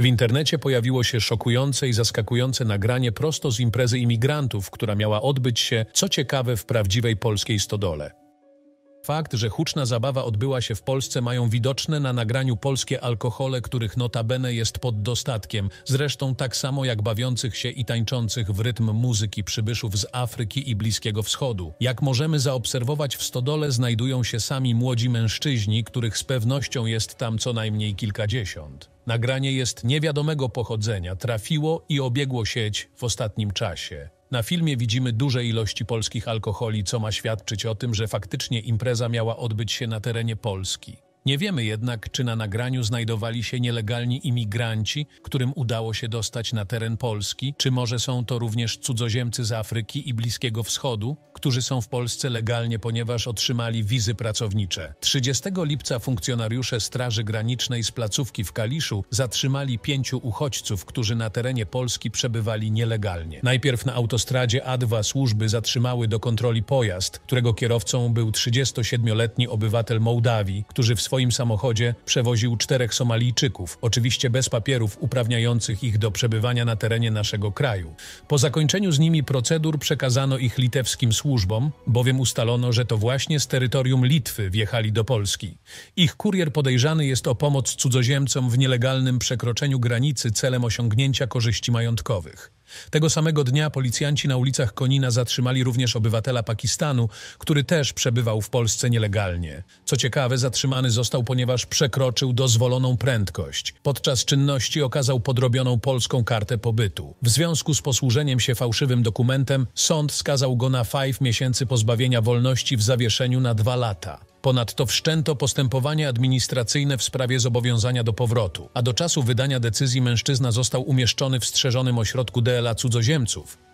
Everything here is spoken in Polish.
W internecie pojawiło się szokujące i zaskakujące nagranie prosto z imprezy imigrantów, która miała odbyć się, co ciekawe, w prawdziwej polskiej stodole. Fakt, że huczna zabawa odbyła się w Polsce mają widoczne na nagraniu polskie alkohole, których notabene jest pod dostatkiem, zresztą tak samo jak bawiących się i tańczących w rytm muzyki przybyszów z Afryki i Bliskiego Wschodu. Jak możemy zaobserwować w stodole znajdują się sami młodzi mężczyźni, których z pewnością jest tam co najmniej kilkadziesiąt. Nagranie jest niewiadomego pochodzenia, trafiło i obiegło sieć w ostatnim czasie. Na filmie widzimy duże ilości polskich alkoholi, co ma świadczyć o tym, że faktycznie impreza miała odbyć się na terenie Polski. Nie wiemy jednak, czy na nagraniu znajdowali się nielegalni imigranci, którym udało się dostać na teren Polski, czy może są to również cudzoziemcy z Afryki i Bliskiego Wschodu, którzy są w Polsce legalnie, ponieważ otrzymali wizy pracownicze. 30 lipca funkcjonariusze Straży Granicznej z placówki w Kaliszu zatrzymali pięciu uchodźców, którzy na terenie Polski przebywali nielegalnie. Najpierw na autostradzie A2 służby zatrzymały do kontroli pojazd, którego kierowcą był 37-letni obywatel Mołdawii, który w swoim samochodzie przewoził czterech Somalijczyków, oczywiście bez papierów uprawniających ich do przebywania na terenie naszego kraju. Po zakończeniu z nimi procedur przekazano ich litewskim służbom służbom, bowiem ustalono, że to właśnie z terytorium Litwy wjechali do Polski. Ich kurier podejrzany jest o pomoc cudzoziemcom w nielegalnym przekroczeniu granicy celem osiągnięcia korzyści majątkowych. Tego samego dnia policjanci na ulicach Konina zatrzymali również obywatela Pakistanu, który też przebywał w Polsce nielegalnie. Co ciekawe, zatrzymany został, ponieważ przekroczył dozwoloną prędkość. Podczas czynności okazał podrobioną polską kartę pobytu. W związku z posłużeniem się fałszywym dokumentem sąd skazał go na 5 miesięcy pozbawienia wolności w zawieszeniu na dwa lata. Ponadto wszczęto postępowanie administracyjne w sprawie zobowiązania do powrotu, a do czasu wydania decyzji mężczyzna został umieszczony w strzeżonym ośrodku DLA cudzoziemców,